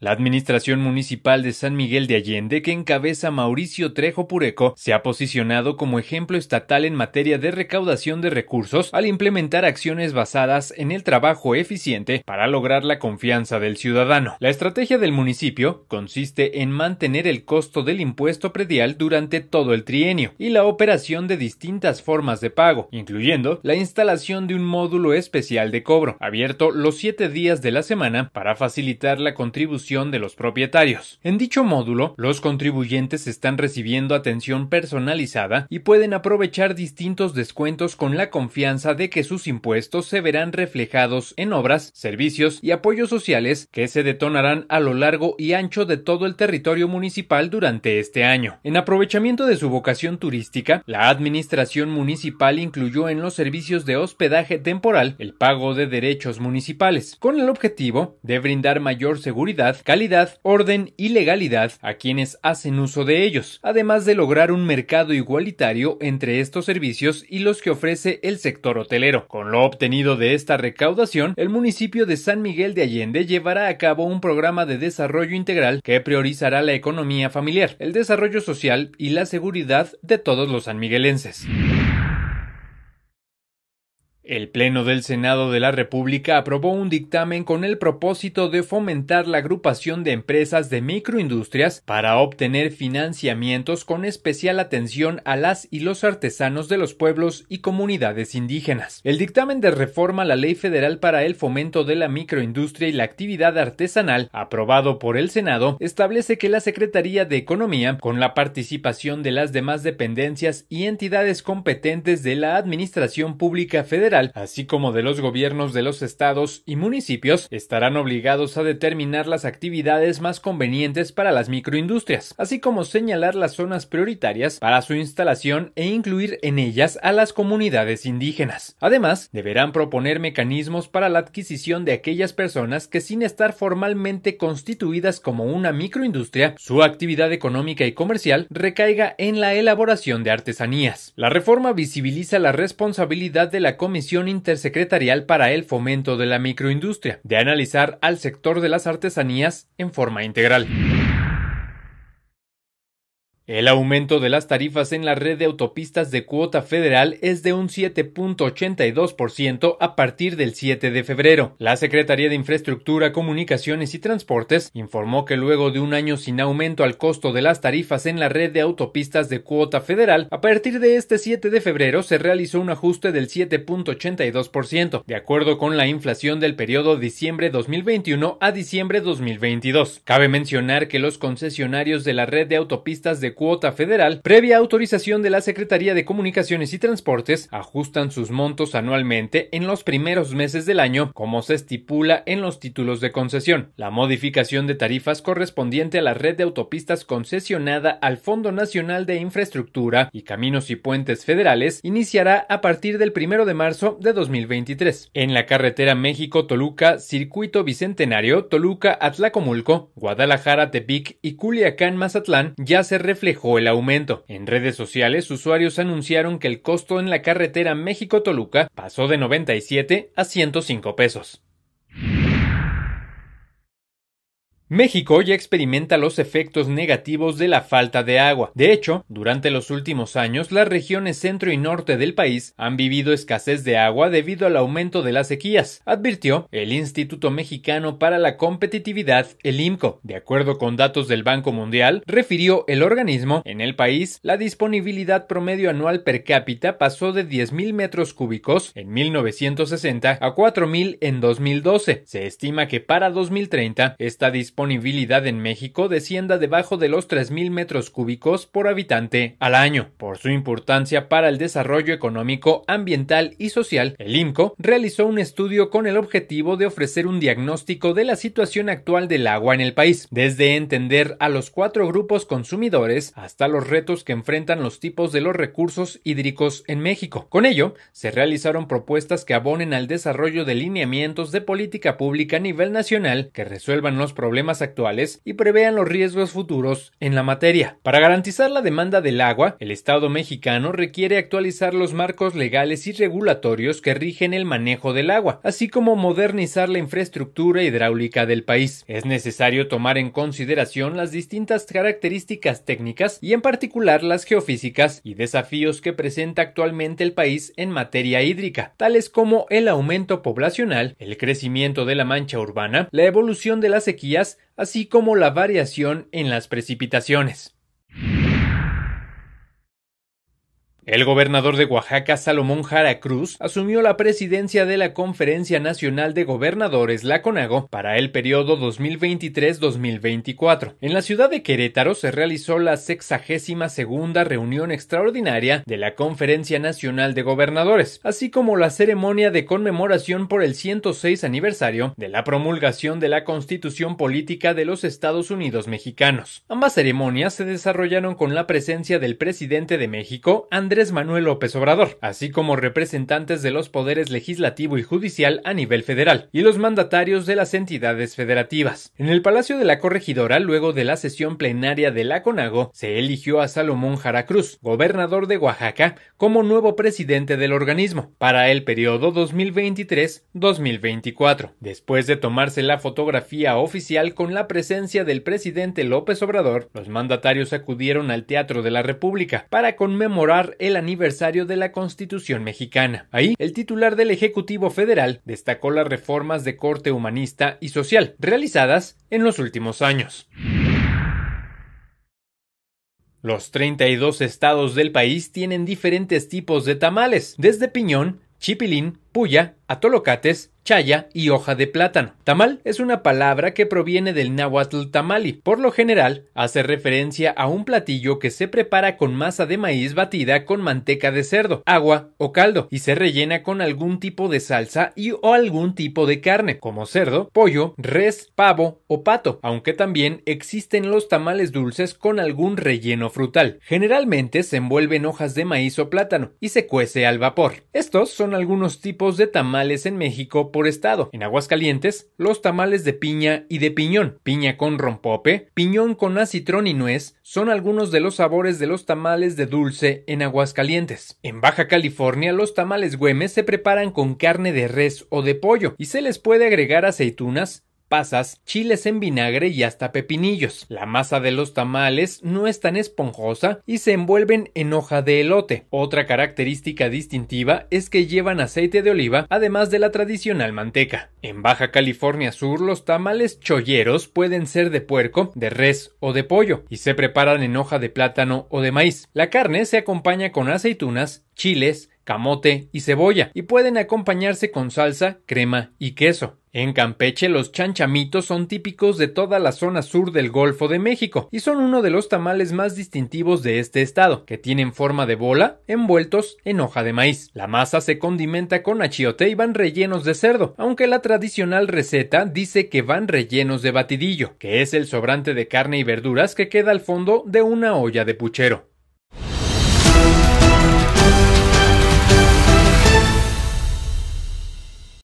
La Administración Municipal de San Miguel de Allende, que encabeza Mauricio Trejo Pureco, se ha posicionado como ejemplo estatal en materia de recaudación de recursos al implementar acciones basadas en el trabajo eficiente para lograr la confianza del ciudadano. La estrategia del municipio consiste en mantener el costo del impuesto predial durante todo el trienio y la operación de distintas formas de pago, incluyendo la instalación de un módulo especial de cobro, abierto los siete días de la semana para facilitar la contribución de los propietarios. En dicho módulo, los contribuyentes están recibiendo atención personalizada y pueden aprovechar distintos descuentos con la confianza de que sus impuestos se verán reflejados en obras, servicios y apoyos sociales que se detonarán a lo largo y ancho de todo el territorio municipal durante este año. En aprovechamiento de su vocación turística, la administración municipal incluyó en los servicios de hospedaje temporal el pago de derechos municipales, con el objetivo de brindar mayor seguridad calidad, orden y legalidad a quienes hacen uso de ellos, además de lograr un mercado igualitario entre estos servicios y los que ofrece el sector hotelero. Con lo obtenido de esta recaudación, el municipio de San Miguel de Allende llevará a cabo un programa de desarrollo integral que priorizará la economía familiar, el desarrollo social y la seguridad de todos los sanmiguelenses. El Pleno del Senado de la República aprobó un dictamen con el propósito de fomentar la agrupación de empresas de microindustrias para obtener financiamientos con especial atención a las y los artesanos de los pueblos y comunidades indígenas. El dictamen de reforma a la Ley Federal para el Fomento de la Microindustria y la Actividad Artesanal, aprobado por el Senado, establece que la Secretaría de Economía, con la participación de las demás dependencias y entidades competentes de la Administración Pública Federal, así como de los gobiernos de los estados y municipios, estarán obligados a determinar las actividades más convenientes para las microindustrias, así como señalar las zonas prioritarias para su instalación e incluir en ellas a las comunidades indígenas. Además, deberán proponer mecanismos para la adquisición de aquellas personas que sin estar formalmente constituidas como una microindustria, su actividad económica y comercial recaiga en la elaboración de artesanías. La reforma visibiliza la responsabilidad de la Comisión Intersecretarial para el Fomento de la Microindustria, de analizar al sector de las artesanías en forma integral. El aumento de las tarifas en la red de autopistas de cuota federal es de un 7.82% a partir del 7 de febrero. La Secretaría de Infraestructura, Comunicaciones y Transportes informó que luego de un año sin aumento al costo de las tarifas en la red de autopistas de cuota federal, a partir de este 7 de febrero se realizó un ajuste del 7.82%, de acuerdo con la inflación del periodo diciembre 2021 a diciembre 2022. Cabe mencionar que los concesionarios de la red de autopistas de cuota federal, previa autorización de la Secretaría de Comunicaciones y Transportes, ajustan sus montos anualmente en los primeros meses del año, como se estipula en los títulos de concesión. La modificación de tarifas correspondiente a la red de autopistas concesionada al Fondo Nacional de Infraestructura y Caminos y Puentes Federales iniciará a partir del 1 de marzo de 2023. En la carretera México-Toluca, Circuito Bicentenario, Toluca-Atlacomulco, Guadalajara-Tepic y Culiacán-Mazatlán ya se refleja reflejó el aumento. En redes sociales, usuarios anunciaron que el costo en la carretera México-Toluca pasó de 97 a 105 pesos. México ya experimenta los efectos negativos de la falta de agua. De hecho, durante los últimos años, las regiones centro y norte del país han vivido escasez de agua debido al aumento de las sequías, advirtió el Instituto Mexicano para la Competitividad, el IMCO. De acuerdo con datos del Banco Mundial, refirió el organismo, en el país, la disponibilidad promedio anual per cápita pasó de 10.000 metros cúbicos en 1960 a 4.000 en 2012. Se estima que para 2030 esta disponibilidad disponibilidad en México descienda debajo de los 3.000 metros cúbicos por habitante al año. Por su importancia para el desarrollo económico, ambiental y social, el IMCO realizó un estudio con el objetivo de ofrecer un diagnóstico de la situación actual del agua en el país, desde entender a los cuatro grupos consumidores hasta los retos que enfrentan los tipos de los recursos hídricos en México. Con ello, se realizaron propuestas que abonen al desarrollo de lineamientos de política pública a nivel nacional que resuelvan los problemas actuales y prevean los riesgos futuros en la materia. Para garantizar la demanda del agua, el Estado mexicano requiere actualizar los marcos legales y regulatorios que rigen el manejo del agua, así como modernizar la infraestructura hidráulica del país. Es necesario tomar en consideración las distintas características técnicas y en particular las geofísicas y desafíos que presenta actualmente el país en materia hídrica, tales como el aumento poblacional, el crecimiento de la mancha urbana, la evolución de las sequías así como la variación en las precipitaciones. El gobernador de Oaxaca, Salomón Jara Cruz, asumió la presidencia de la Conferencia Nacional de Gobernadores, la CONAGO, para el periodo 2023-2024. En la ciudad de Querétaro se realizó la 62 segunda reunión extraordinaria de la Conferencia Nacional de Gobernadores, así como la ceremonia de conmemoración por el 106 aniversario de la promulgación de la Constitución Política de los Estados Unidos Mexicanos. Ambas ceremonias se desarrollaron con la presencia del presidente de México, Andrés Manuel López Obrador, así como representantes de los poderes legislativo y judicial a nivel federal y los mandatarios de las entidades federativas. En el Palacio de la Corregidora, luego de la sesión plenaria de la CONAGO, se eligió a Salomón Jara Cruz, gobernador de Oaxaca, como nuevo presidente del organismo para el periodo 2023-2024. Después de tomarse la fotografía oficial con la presencia del presidente López Obrador, los mandatarios acudieron al Teatro de la República para conmemorar el aniversario de la Constitución mexicana. Ahí, el titular del Ejecutivo Federal destacó las reformas de corte humanista y social realizadas en los últimos años. Los 32 estados del país tienen diferentes tipos de tamales, desde piñón, chipilín, puya, atolocates, chaya y hoja de plátano. Tamal es una palabra que proviene del náhuatl tamali. Por lo general, hace referencia a un platillo que se prepara con masa de maíz batida con manteca de cerdo, agua o caldo y se rellena con algún tipo de salsa y o algún tipo de carne, como cerdo, pollo, res, pavo o pato, aunque también existen los tamales dulces con algún relleno frutal. Generalmente se envuelven hojas de maíz o plátano y se cuece al vapor. Estos son algunos tipos de tamales en México por estado. En Aguascalientes, los tamales de piña y de piñón, piña con rompope, piñón con acitrón y nuez, son algunos de los sabores de los tamales de dulce en Aguascalientes. En Baja California, los tamales güemes se preparan con carne de res o de pollo y se les puede agregar aceitunas, pasas, chiles en vinagre y hasta pepinillos. La masa de los tamales no es tan esponjosa y se envuelven en hoja de elote. Otra característica distintiva es que llevan aceite de oliva además de la tradicional manteca. En Baja California Sur los tamales cholleros pueden ser de puerco, de res o de pollo y se preparan en hoja de plátano o de maíz. La carne se acompaña con aceitunas, chiles, camote y cebolla y pueden acompañarse con salsa, crema y queso. En Campeche, los chanchamitos son típicos de toda la zona sur del Golfo de México y son uno de los tamales más distintivos de este estado, que tienen forma de bola, envueltos en hoja de maíz. La masa se condimenta con achiote y van rellenos de cerdo, aunque la tradicional receta dice que van rellenos de batidillo, que es el sobrante de carne y verduras que queda al fondo de una olla de puchero.